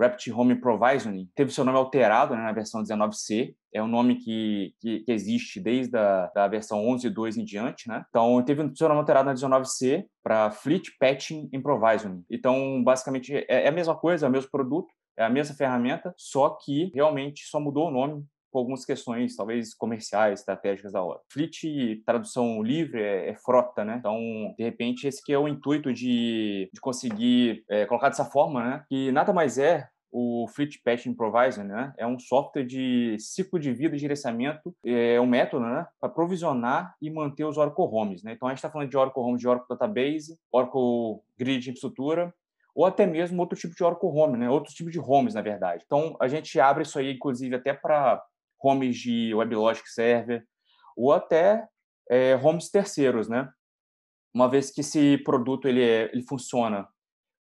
Rapid Home Provisioning, teve seu nome alterado né, na versão 19C. É um nome que, que, que existe desde a da versão 11.2 em diante, né? Então, teve seu nome alterado na 19C para Fleet Patching and Então, basicamente, é, é a mesma coisa, é o mesmo produto, é a mesma ferramenta, só que realmente só mudou o nome com algumas questões, talvez comerciais, estratégicas da hora. Fleet, tradução livre, é, é frota, né? Então, de repente, esse que é o intuito de, de conseguir é, colocar dessa forma, né? Que nada mais é o Fleet Patch Improviser, né? É um software de ciclo de vida e gerenciamento, é um método, né? Para provisionar e manter os Oracle Homes, né? Então, a gente está falando de Oracle Homes, de Oracle Database, Oracle Grid de Infraestrutura, ou até mesmo outro tipo de Oracle Home, né? Outro tipo de homes, na verdade. Então, a gente abre isso aí, inclusive, até para homes de WebLogic Server, ou até é, homes terceiros, né? Uma vez que esse produto ele, é, ele funciona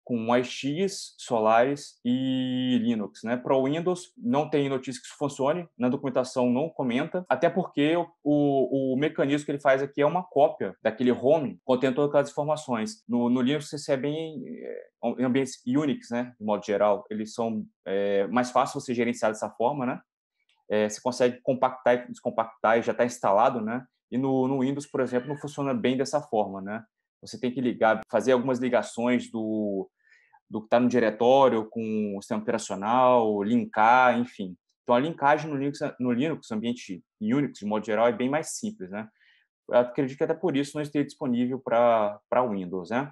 com AIX, Solaris e Linux, né? Para o Windows não tem notícia que isso funcione, na documentação não comenta, até porque o, o mecanismo que ele faz aqui é uma cópia daquele home contendo todas aquelas informações. No, no Linux você é bem é, em ambientes Unix, né? De modo geral, eles são é, mais fácil você gerenciar dessa forma, né? é, você consegue compactar e descompactar e já está instalado, né? E no, no, Windows, por exemplo, não funciona bem dessa forma, né? Você tem que ligar, fazer algumas ligações do, do que está no diretório com o sistema operacional, linkar, enfim. Então, a linkagem no Linux, no Linux, ambiente Unix, de modo geral, é bem mais simples, né? Eu acredito que até por isso não esteja disponível para Windows, né?